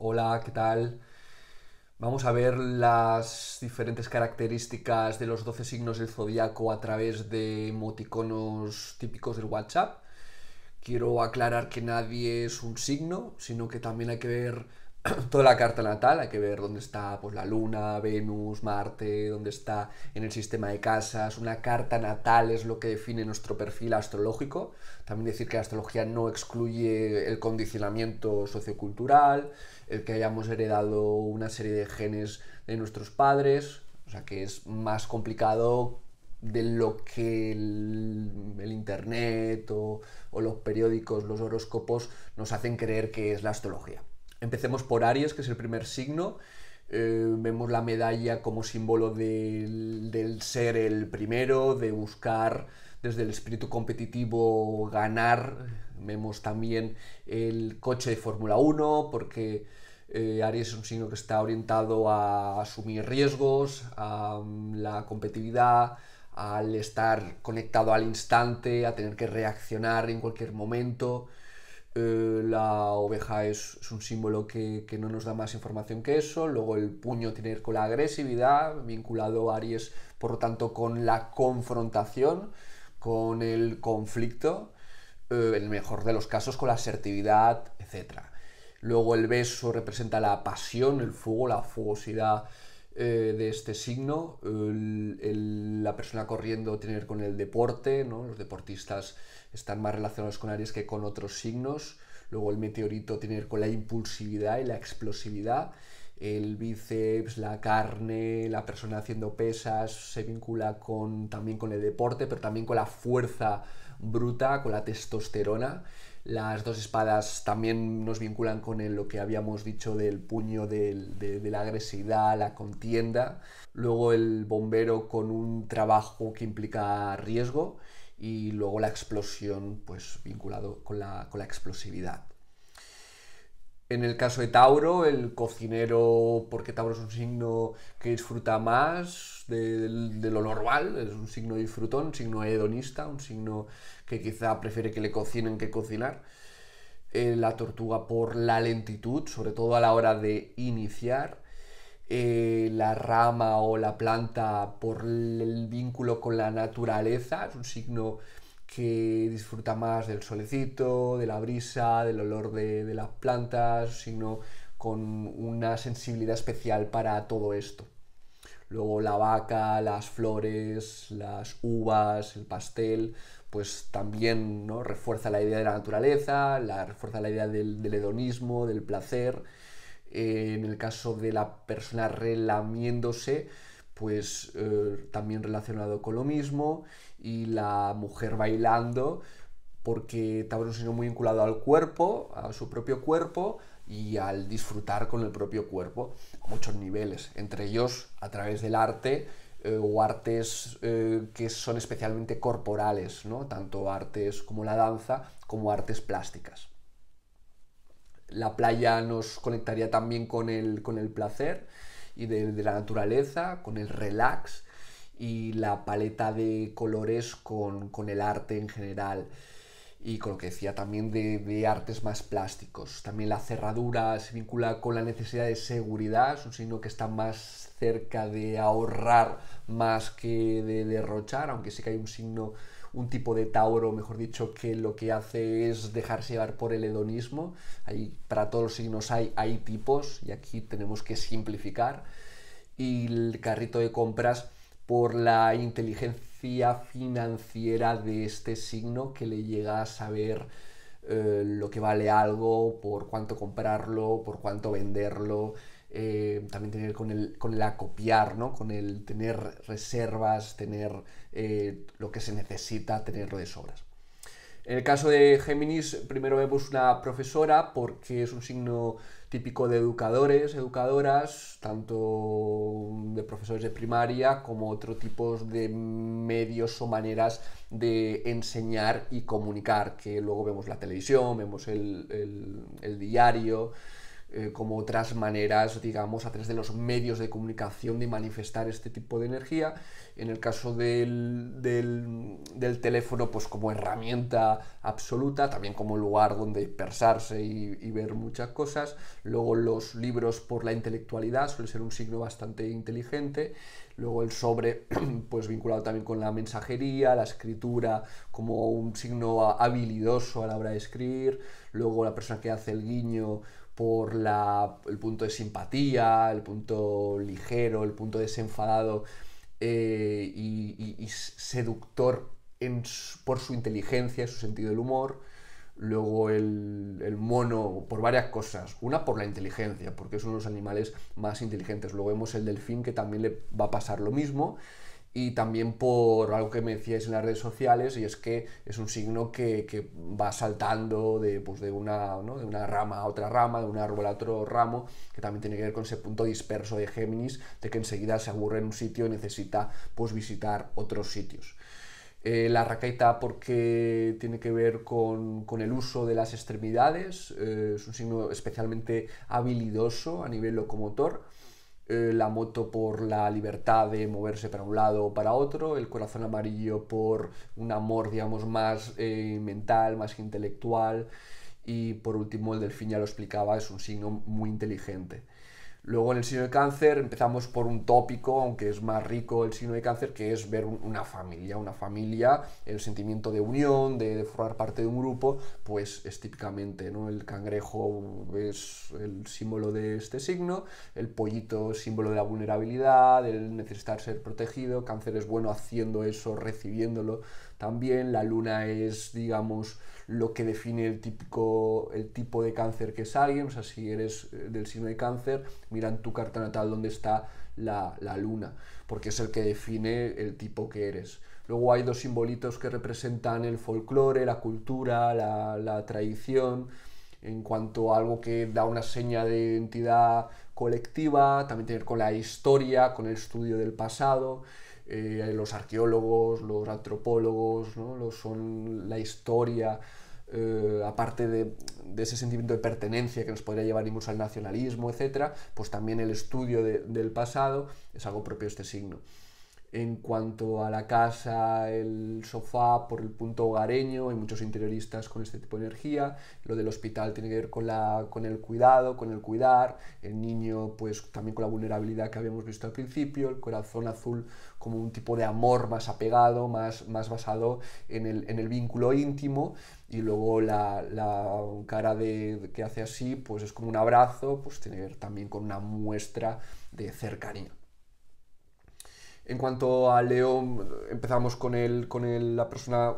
Hola, ¿qué tal? Vamos a ver las diferentes características de los 12 signos del zodiaco a través de emoticonos típicos del WhatsApp. Quiero aclarar que nadie es un signo, sino que también hay que ver toda la carta natal, hay que ver dónde está pues, la Luna, Venus, Marte, dónde está en el sistema de casas. Una carta natal es lo que define nuestro perfil astrológico. También decir que la astrología no excluye el condicionamiento sociocultural, el que hayamos heredado una serie de genes de nuestros padres, o sea que es más complicado de lo que el, Internet o los periódicos, los horóscopos nos hacen creer que es la astrología. Empecemos por Aries, que es el primer signo. Eh, vemos la medalla como símbolo del, ser el primero, de buscar desde el espíritu competitivo ganar. Vemos también el coche de Fórmula 1, porque eh, Aries es un signo que está orientado a asumir riesgos, a mm, la competitividad, al estar conectado al instante, a tener que reaccionar en cualquier momento. Eh, la oveja es, un símbolo que, no nos da más información que eso, luego el puño tiene que ver con la agresividad, vinculado a Aries por lo tanto con la confrontación, con el conflicto, eh, en el mejor de los casos con la asertividad, etc. Luego el beso representa la pasión, el fuego, la fugosidad eh, de este signo, la persona corriendo tiene que ver con el deporte, ¿no? los deportistas están más relacionados con Aries que con otros signos, luego el meteorito tiene que ver con la impulsividad y la explosividad, el bíceps, la carne, la persona haciendo pesas se vincula también con el deporte, pero también con la fuerza bruta, con la testosterona. Las dos espadas también nos vinculan con lo que habíamos dicho del puño de, la agresividad, la contienda. Luego el bombero con un trabajo que implica riesgo. Y luego la explosión, pues vinculado con la explosividad. En el caso de Tauro, el cocinero, porque Tauro es un signo que disfruta más de, lo normal, es un signo disfrutón, un signo hedonista, un signo que quizá prefiere que le cocinen que cocinar. Eh, la tortuga por la lentitud, sobre todo a la hora de iniciar. Eh, la rama o la planta por el vínculo con la naturaleza, es un signo que disfruta más del solecito, de la brisa, del olor de, las plantas, sino con una sensibilidad especial para todo esto. Luego la vaca, las flores, las uvas, el pastel, pues también ¿no? refuerza la idea de la naturaleza, la, refuerza la idea del, hedonismo, del placer. Eh, en el caso de la persona relamiéndose, pues eh, también relacionado con lo mismo, y la mujer bailando, porque Tauro es muy vinculado al cuerpo, a su propio cuerpo y al disfrutar con el propio cuerpo a muchos niveles, entre ellos a través del arte eh, o artes eh, que son especialmente corporales, ¿no? tanto artes como la danza como artes plásticas. La playa nos conectaría también con el placer y de, la naturaleza, con el relax y la paleta de colores con, el arte en general y con lo que decía también de, de, artes más plásticos. También la cerradura se vincula con la necesidad de seguridad, es un signo que está más cerca de ahorrar más que de derrochar, aunque sí que hay un signo un tipo de Tauro, mejor dicho, que lo que hace es dejarse llevar por el hedonismo. Ahí, para todos los signos hay, hay tipos y aquí tenemos que simplificar. Y el carrito de compras por la inteligencia financiera de este signo que le llega a saber eh, lo que vale algo, por cuánto comprarlo, por cuánto venderlo. Eh, también tener con el, con acopiar, Con el tener reservas, tener eh, lo que se necesita, tenerlo de sobras. En el caso de Géminis, primero vemos una profesora porque es un signo típico de educadores, educadoras, tanto de profesores de primaria como otro tipo de medios o maneras de enseñar y comunicar, que luego vemos la televisión, vemos el diario. Eh, como otras maneras, digamos, a través de los medios de comunicación de manifestar este tipo de energía. En el caso del, teléfono, pues como herramienta absoluta, también como lugar donde dispersarse y, y, ver muchas cosas. Luego los libros por la intelectualidad, suele ser un signo bastante inteligente. Luego el sobre, pues vinculado también con la mensajería, la escritura como un signo habilidoso a la hora de escribir. Luego la persona que hace el guiño por el punto de simpatía, el punto ligero, el punto desenfadado eh, y, seductor por su inteligencia, su sentido del humor. Luego el, el, mono, por varias cosas. Una por la inteligencia, porque es uno de los animales más inteligentes. Luego vemos el delfín que también le va a pasar lo mismo y también por algo que me decíais en las redes sociales, y es que es un signo que, va saltando de, pues, de, una, rama a otra rama, de un árbol a otro ramo, que también tiene que ver con ese punto disperso de Géminis, de que enseguida se aburre en un sitio y necesita pues, visitar otros sitios. Eh, la raqueta porque tiene que ver con, el uso de las extremidades, eh, es un signo especialmente habilidoso a nivel locomotor eh, la moto por la libertad de moverse para un lado o para otro, el corazón amarillo por un amor, digamos, más eh, mental, más intelectual, y por último el delfín, ya lo explicaba, es un signo muy inteligente. Luego en el signo de cáncer empezamos por un tópico, aunque es más rico el signo de cáncer, que es ver una familia, una familia, el sentimiento de unión, de, formar parte de un grupo, pues es típicamente, ¿no? El cangrejo es el símbolo de este signo, el pollito símbolo de la vulnerabilidad, del necesitar ser protegido, cáncer es bueno haciendo eso, recibiéndolo también, la luna es, digamos, lo que define el, típico, el tipo de cáncer que es alguien, o sea, si eres eh, del signo de cáncer, mira en tu carta natal dónde está la, luna, porque es el que define el tipo que eres. Luego hay dos simbolitos que representan el folclore, la cultura, la, tradición, en cuanto a algo que da una seña de identidad colectiva, también tiene con la historia, con el estudio del pasado. Eh, los arqueólogos, los antropólogos, ¿no? son la historia, eh, aparte de, ese sentimiento de pertenencia que nos podría llevar incluso al nacionalismo, etcétera pues también el estudio del pasado es algo propio de este signo en cuanto a la casa, el sofá, por el punto hogareño, hay muchos interioristas con este tipo de energía, lo del hospital tiene que ver con, el cuidado, con el cuidar, el niño pues también con la vulnerabilidad que habíamos visto al principio, el corazón azul como un tipo de amor más apegado, más, más basado en el, vínculo íntimo, y luego la, cara de, que hace así pues es como un abrazo, pues tiene que ver también con una muestra de cercanía. En cuanto a León, empezamos con, el, con la persona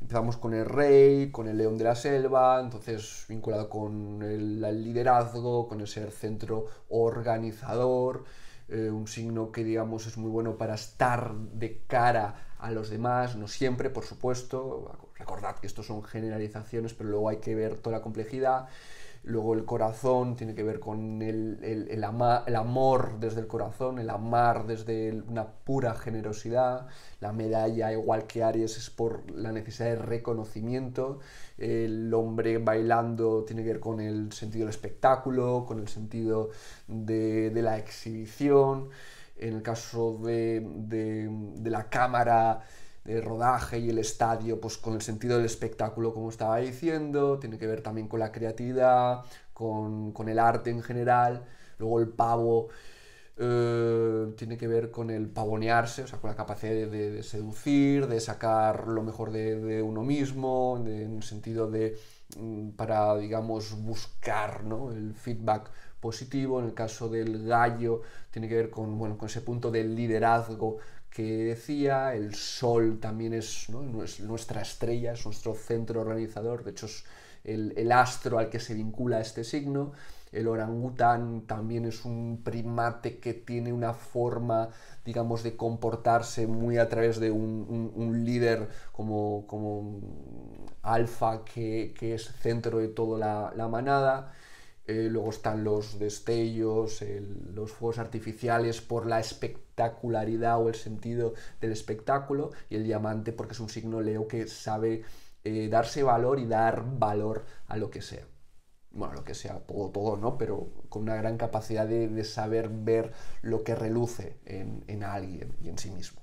empezamos con el rey, con el león de la selva, entonces vinculado con el, liderazgo, con el ser centro organizador, eh, un signo que digamos es muy bueno para estar de cara a los demás, no siempre, por supuesto, recordad que esto son generalizaciones, pero luego hay que ver toda la complejidad. Luego el corazón tiene que ver con el, amor desde el corazón, el amar desde una pura generosidad. La medalla, igual que Aries, es por la necesidad de reconocimiento. El hombre bailando tiene que ver con el sentido del espectáculo, con el sentido de, la exhibición. En el caso de, de la cámara, de rodaje y el estadio, pues con el sentido del espectáculo, como estaba diciendo, tiene que ver también con la creatividad, con, el arte en general, luego el pavo. Eh, tiene que ver con el pavonearse, o sea, con la capacidad de, seducir, de sacar lo mejor de, uno mismo, en el sentido de mm, para, digamos, buscar ¿no? el feedback positivo. En el caso del gallo, tiene que ver con, con ese punto del liderazgo que decía, el Sol también es, es nuestra estrella, es nuestro centro organizador, de hecho es el, astro al que se vincula este signo. El orangután también es un primate que tiene una forma, digamos, de comportarse muy a través de un, líder como, como alfa que, es centro de toda la, la manada. Eh, luego están los destellos, los fuegos artificiales por la espectacularidad o el sentido del espectáculo y el diamante porque es un signo Leo que sabe eh, darse valor y dar valor a lo que sea. Bueno, lo que sea, todo, todo, ¿no? Pero con una gran capacidad de, saber ver lo que reluce en alguien y en sí mismo.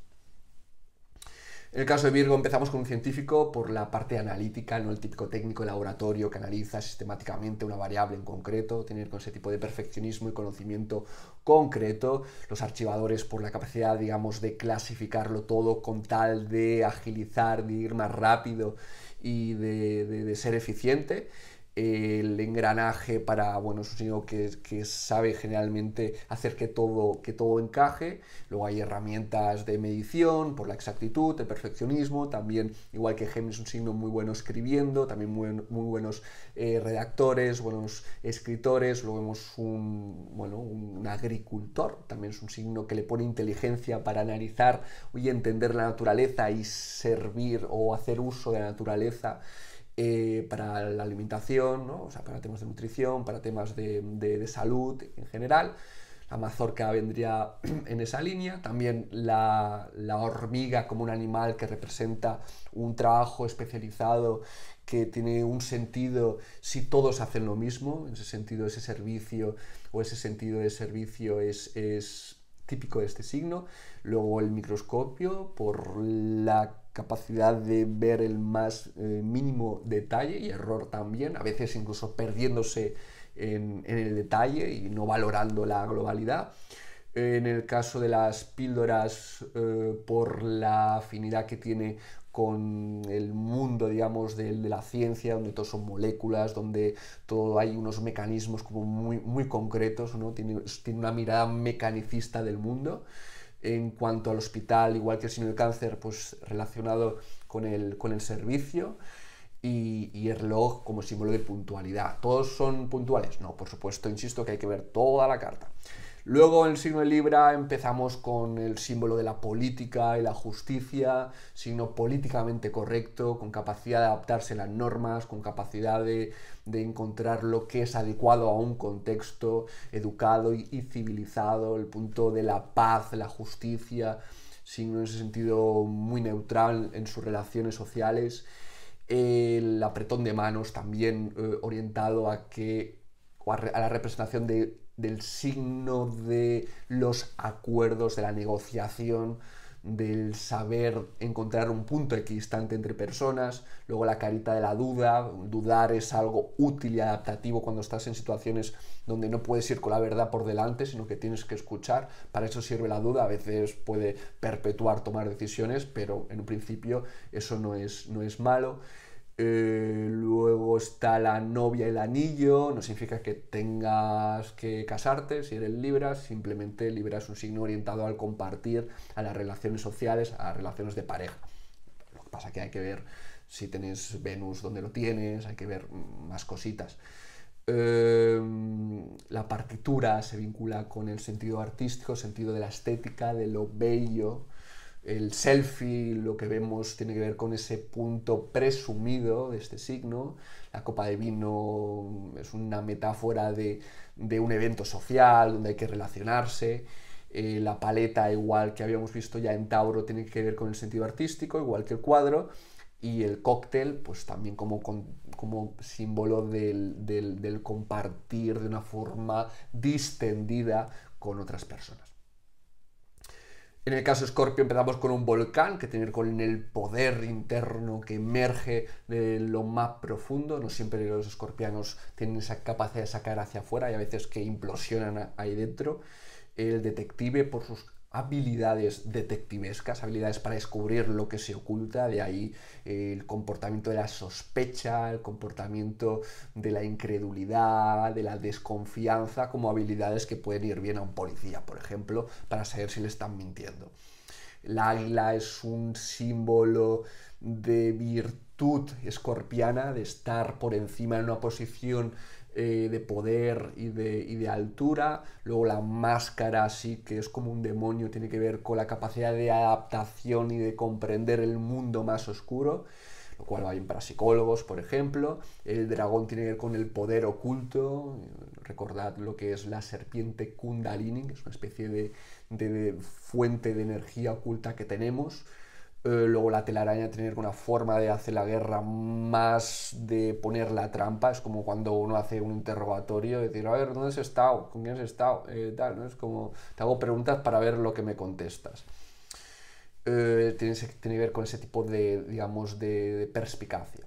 En el caso de Virgo empezamos con un científico por la parte analítica, no el típico técnico laboratorio que analiza sistemáticamente una variable en concreto, tener con ese tipo de perfeccionismo y conocimiento concreto, los archivadores por la capacidad, digamos, de clasificarlo todo con tal de agilizar, de ir más rápido y de ser eficiente el engranaje para, bueno, es un signo que, sabe generalmente hacer que todo, que todo encaje. Luego hay herramientas de medición por la exactitud, el perfeccionismo, también, igual que Gemini es un signo muy bueno escribiendo, también muy, buenos eh, redactores, buenos escritores. Luego vemos un, bueno, un agricultor, también es un signo que le pone inteligencia para analizar y entender la naturaleza y servir o hacer uso de la naturaleza. Eh, para la alimentación, o sea, para temas de nutrición, para temas de, de, salud en general. La mazorca vendría en esa línea. También la, la, hormiga como un animal que representa un trabajo especializado que tiene un sentido si todos hacen lo mismo. En ese sentido, ese servicio o ese sentido de servicio es, es típico de este signo. Luego el microscopio por la capacidad de ver el más eh, mínimo detalle y error también, a veces incluso perdiéndose en, el detalle y no valorando la globalidad. En el caso de las píldoras, eh, por la afinidad que tiene con el mundo, digamos, de, la ciencia, donde todo son moléculas, donde todo hay unos mecanismos como muy, muy concretos, ¿no? Tiene, tiene una mirada mecanicista del mundo en cuanto al hospital, igual que el signo el cáncer, pues relacionado con el, con el servicio. Y, y, el reloj como símbolo de puntualidad. ¿Todos son puntuales? No, por supuesto, insisto que hay que ver toda la carta. Luego en el signo de Libra empezamos con el símbolo de la política y la justicia, signo políticamente correcto, con capacidad de adaptarse a las normas, con capacidad de, encontrar lo que es adecuado a un contexto educado y, civilizado, el punto de la paz, la justicia, signo en ese sentido muy neutral en sus relaciones sociales el apretón de manos también eh, orientado a que a, la representación del signo de los acuerdos, de la negociación, del saber encontrar un punto equidistante entre personas, luego la carita de la duda, dudar es algo útil y adaptativo cuando estás en situaciones donde no puedes ir con la verdad por delante, sino que tienes que escuchar, para eso sirve la duda, a veces puede perpetuar tomar decisiones, pero en un principio eso no es, no es malo. Eh, luego está la novia y el anillo, no significa que tengas que casarte si eres Libra, simplemente Libra es un signo orientado al compartir, a las relaciones sociales, a relaciones de pareja. Lo que pasa es que hay que ver si tienes Venus donde lo tienes, hay que ver más cositas. Em, la partitura se vincula con el sentido artístico, el sentido de la estética, de lo bello el selfie, lo que vemos tiene que ver con ese punto presumido de este signo. La copa de vino es una metáfora de, un evento social donde hay que relacionarse. Eh, la paleta, igual que habíamos visto ya en Tauro, tiene que ver con el sentido artístico, igual que el cuadro. Y el cóctel, pues también como, símbolo del compartir de una forma distendida con otras personas. En el caso Scorpio empezamos con un volcán que tiene con el poder interno que emerge de lo más profundo. No siempre los escorpianos tienen esa capacidad de sacar hacia afuera y a veces que implosionan ahí dentro. El detective por sus habilidades detectivescas, habilidades para descubrir lo que se oculta, de ahí eh, el comportamiento de la sospecha, el comportamiento de la incredulidad, de la desconfianza, como habilidades que pueden ir bien a un policía, por ejemplo, para saber si le están mintiendo. La águila es un símbolo de virtud escorpiana, de estar por encima en una posición eh, de poder y de, altura. Luego la máscara sí que es como un demonio, tiene que ver con la capacidad de adaptación y de comprender el mundo más oscuro, lo cual va bien para psicólogos, por ejemplo. El dragón tiene que ver con el poder oculto. Recordad lo que es la serpiente kundalini, que es una especie de fuente de energía oculta que tenemos. Eh, luego la telaraña tiene una forma de hacer la guerra más de poner la trampa. Es como cuando uno hace un interrogatorio, decir, a ver, ¿dónde has estado? ¿Con quién has estado? Eh, tal, Es como, te hago preguntas para ver lo que me contestas. Eh, tiene, tiene, que ver con ese tipo de, digamos, de, perspicacia.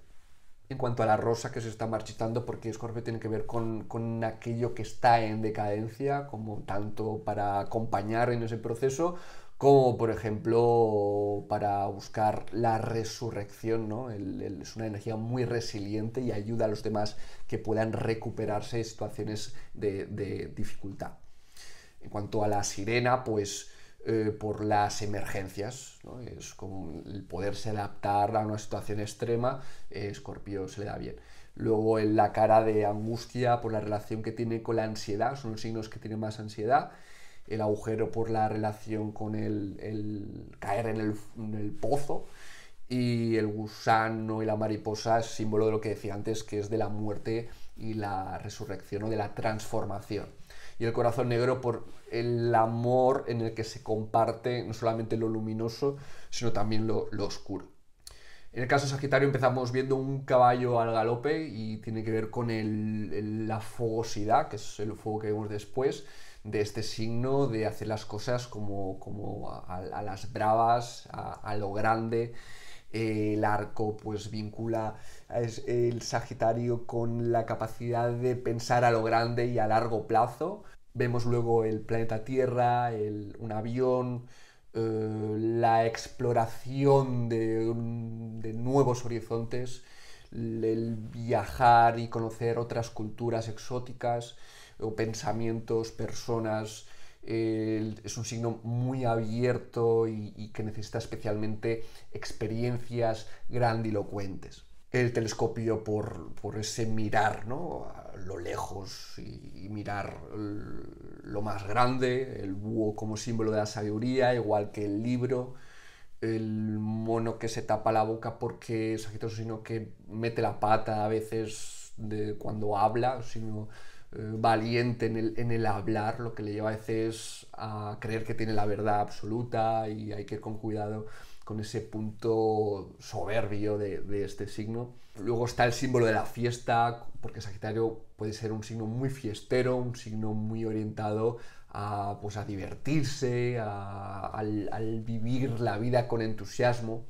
En cuanto a la rosa que se está marchitando, porque Scorpio tiene que ver con, con aquello que está en decadencia, como tanto para acompañar en ese proceso, como por ejemplo para buscar la resurrección, es una energía muy resiliente y ayuda a los demás que puedan recuperarse de situaciones de, dificultad. En cuanto a la sirena, pues eh, por las emergencias, es como el poderse adaptar a una situación extrema, eh, Escorpio se le da bien. Luego en la cara de angustia por la relación que tiene con la ansiedad, son los signos que tienen más ansiedad el agujero por la relación con el, caer en el, pozo y el gusano y la mariposa es símbolo de lo que decía antes, que es de la muerte y la resurrección o de la transformación. Y el corazón negro por el amor en el que se comparte no solamente lo luminoso, sino también lo, oscuro. En el caso Sagitario empezamos viendo un caballo al galope y tiene que ver con el, la fogosidad, que es el fuego que vemos después, de este signo, de hacer las cosas como, a, las bravas, a, lo grande. el arco pues vincula el Sagitario con la capacidad de pensar a lo grande y a largo plazo. Vemos luego el planeta Tierra, un avión, eh, la exploración de nuevos horizontes, el viajar y conocer otras culturas exóticas o pensamientos, personas. es un signo muy abierto y, que necesita especialmente experiencias grandilocuentes el telescopio por, ese mirar ¿no? a lo lejos y, mirar lo más grande, el búho como símbolo de la sabiduría, igual que el libro, el mono que se tapa la boca porque es un sino que mete la pata a veces de cuando habla, sino eh, valiente en el, hablar, lo que le lleva a veces a creer que tiene la verdad absoluta y hay que ir con cuidado con ese punto soberbio de, este signo. Luego está el símbolo de la fiesta, porque Sagitario puede ser un signo muy fiestero, un signo muy orientado a, pues, divertirse, a, al, vivir la vida con entusiasmo.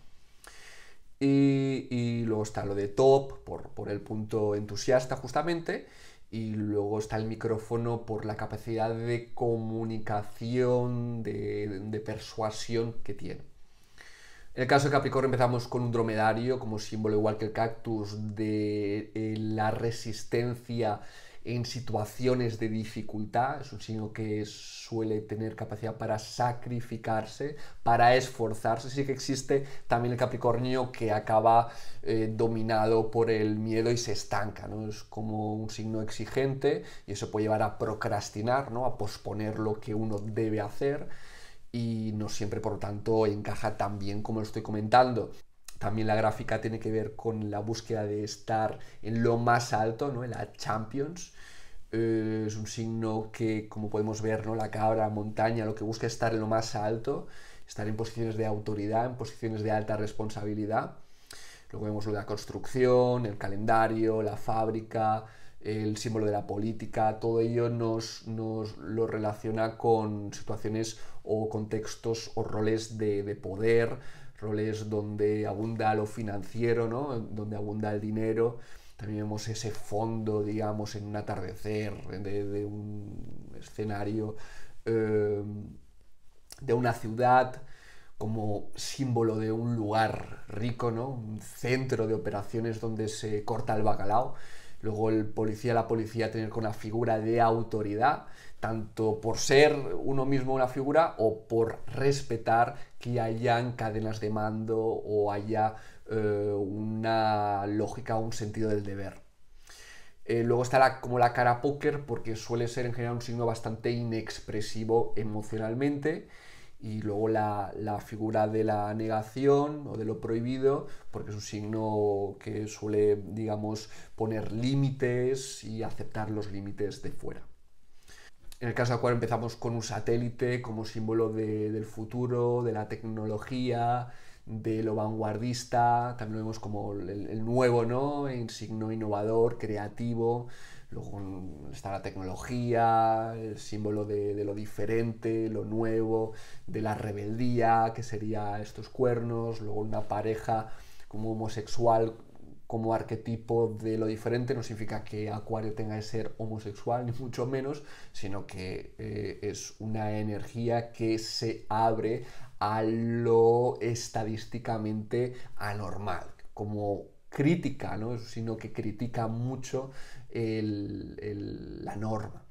Y, luego está lo de top, por, el punto entusiasta justamente y luego está el micrófono por la capacidad de comunicación, de, persuasión que tiene. En el caso de Capricornio empezamos con un dromedario como símbolo igual que el cactus de eh, la resistencia en situaciones de dificultad, es un signo que suele tener capacidad para sacrificarse, para esforzarse, sí que existe también el Capricornio que acaba eh, dominado por el miedo y se estanca, ¿no? es como un signo exigente y eso puede llevar a procrastinar, ¿no? a posponer lo que uno debe hacer y no siempre, por lo tanto, encaja tan bien como lo estoy comentando. También la gráfica tiene que ver con la búsqueda de estar en lo más alto, ¿no? en la Champions. Eh, es un signo que, como podemos ver, ¿no? la cabra, montaña, lo que busca es estar en lo más alto, estar en posiciones de autoridad, en posiciones de alta responsabilidad. Luego vemos lo de la construcción, el calendario, la fábrica, el símbolo de la política, todo ello nos, lo relaciona con situaciones o contextos o roles de, de poder, roles donde abunda lo financiero, donde abunda el dinero. También vemos ese fondo, digamos, en un atardecer de, un escenario eh, de una ciudad como símbolo de un lugar rico, ¿no? un centro de operaciones donde se corta el bacalao. Luego el policía, la policía, tener con una figura de autoridad, tanto por ser uno mismo una figura o por respetar que hayan cadenas de mando o haya eh, una lógica, o un sentido del deber. Eh, luego está la, como la cara póker, porque suele ser en general un signo bastante inexpresivo emocionalmente. Y luego la, la, figura de la negación o de lo prohibido, porque es un signo que suele, digamos, poner límites y aceptar los límites de fuera. En el caso de empezamos con un satélite como símbolo del futuro, de la tecnología, de lo vanguardista, también lo vemos como el, nuevo, ¿no? El signo innovador, creativo. Luego está la tecnología, el símbolo de, lo diferente, lo nuevo, de la rebeldía, que serían estos cuernos. Luego una pareja como homosexual como arquetipo de lo diferente, no significa que Acuario tenga que ser homosexual, ni mucho menos, sino que eh, es una energía que se abre a lo estadísticamente anormal, como crítica, ¿no? sino que critica mucho la norma.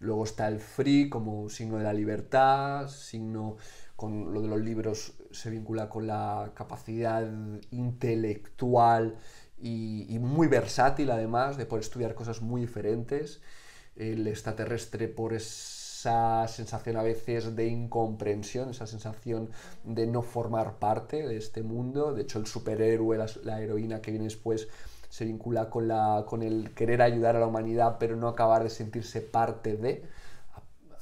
Luego está el free como signo de la libertad, signo con lo de los libros se vincula con la capacidad intelectual y, muy versátil además, de poder estudiar cosas muy diferentes. El extraterrestre por esa sensación a veces de incomprensión, esa sensación de no formar parte de este mundo. De hecho, el superhéroe, la, la heroína que viene después, se vincula con, la, con el querer ayudar a la humanidad, pero no acabar de sentirse parte de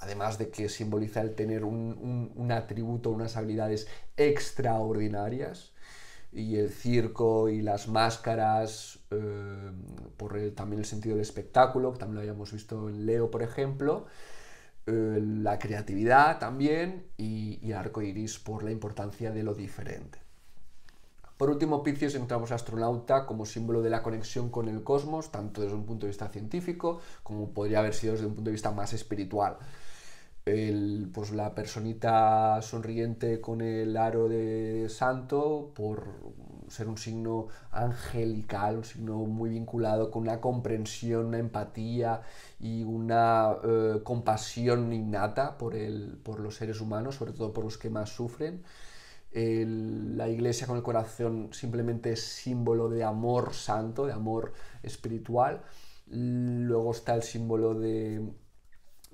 además de que simboliza el tener un, atributo, unas habilidades extraordinarias, y el circo y las máscaras, eh, por también el sentido del espectáculo, que también lo habíamos visto en Leo, por ejemplo, eh, la creatividad también y, y arco iris por la importancia de lo diferente. Por último, Piscis encontramos astronauta como símbolo de la conexión con el cosmos, tanto desde un punto de vista científico como podría haber sido desde un punto de vista más espiritual el, pues la personita sonriente con el aro de santo por ser un signo angelical, un signo muy vinculado con una comprensión, una empatía y una eh, compasión innata por, el, por los seres humanos, sobre todo por los que más sufren. la iglesia con el corazón simplemente es símbolo de amor santo, de amor espiritual. Luego está el símbolo de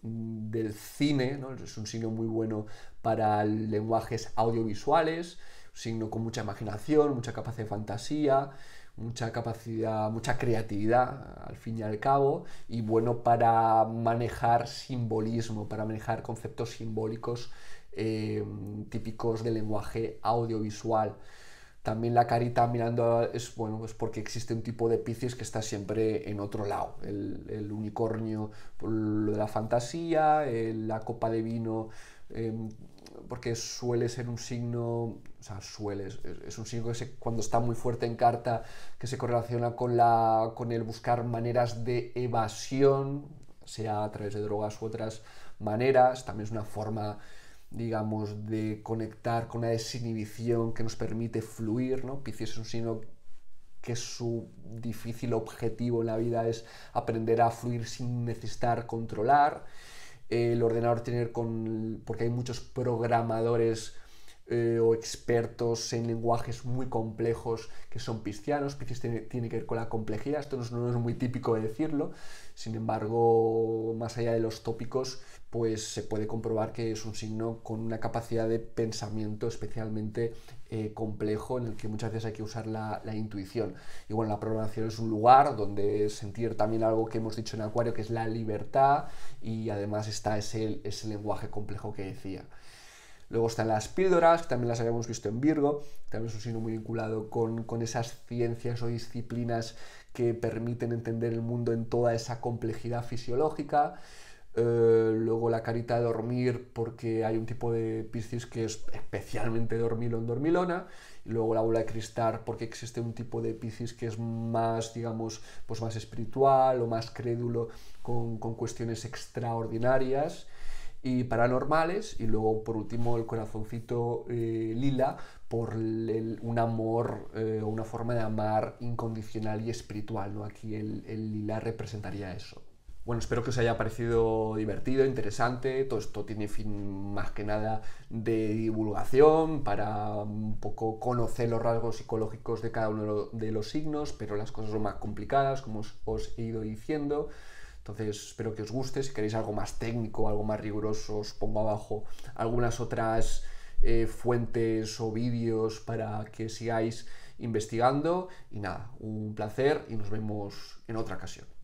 Mm, del cine, es un signo muy bueno para lenguajes audiovisuales, un signo con mucha imaginación, mucha capacidad de fantasía, mucha capacidad, mucha creatividad al fin y al cabo, y bueno para manejar simbolismo, para manejar conceptos simbólicos eh, típicos del lenguaje audiovisual. También la carita mirando es bueno, porque existe un tipo de Piscis que está siempre en otro lado. El, unicornio, lo de la fantasía, la copa de vino, em, porque suele ser un signo, o sea, suele, es, un signo que cuando está muy fuerte en carta, que se correlaciona con, la, con el buscar maneras de evasión, sea a través de drogas u otras maneras. También es una forma digamos, de conectar con una desinhibición que nos permite fluir, ¿no? Que es un signo que su difícil objetivo en la vida es aprender a fluir sin necesitar controlar. El ordenador tener con... porque hay muchos programadores eh, o expertos en lenguajes muy complejos que son piscianos. Piscis tiene, que ver con la complejidad, esto no es, muy típico de decirlo, sin embargo, más allá de los tópicos, pues se puede comprobar que es un signo con una capacidad de pensamiento especialmente eh, complejo en el que muchas veces hay que usar la, intuición. Y bueno, la programación es un lugar donde sentir también algo que hemos dicho en Acuario, que es la libertad, y además está ese, ese lenguaje complejo que decía. Luego están las píldoras, que también las habíamos visto en Virgo, también es un signo muy vinculado con, esas ciencias o disciplinas que permiten entender el mundo en toda esa complejidad fisiológica. Eh, luego la carita de dormir, porque hay un tipo de piscis que es especialmente dormilón, dormilona. Y luego la bola de cristal, porque existe un tipo de piscis que es más, digamos, pues más espiritual o más crédulo con cuestiones extraordinarias y paranormales, y luego por último el corazoncito eh, lila por un amor o eh, una forma de amar incondicional y espiritual. ¿no? Aquí el, lila representaría eso. Bueno, espero que os haya parecido divertido, interesante. Todo esto tiene fin más que nada de divulgación para un poco conocer los rasgos psicológicos de cada uno de los signos, pero las cosas son más complicadas, como os he ido diciendo. Entonces espero que os guste. Si queréis algo más técnico, algo más riguroso, os pongo abajo algunas otras eh, fuentes o vídeos para que sigáis investigando. Y nada, un placer y nos vemos en otra ocasión.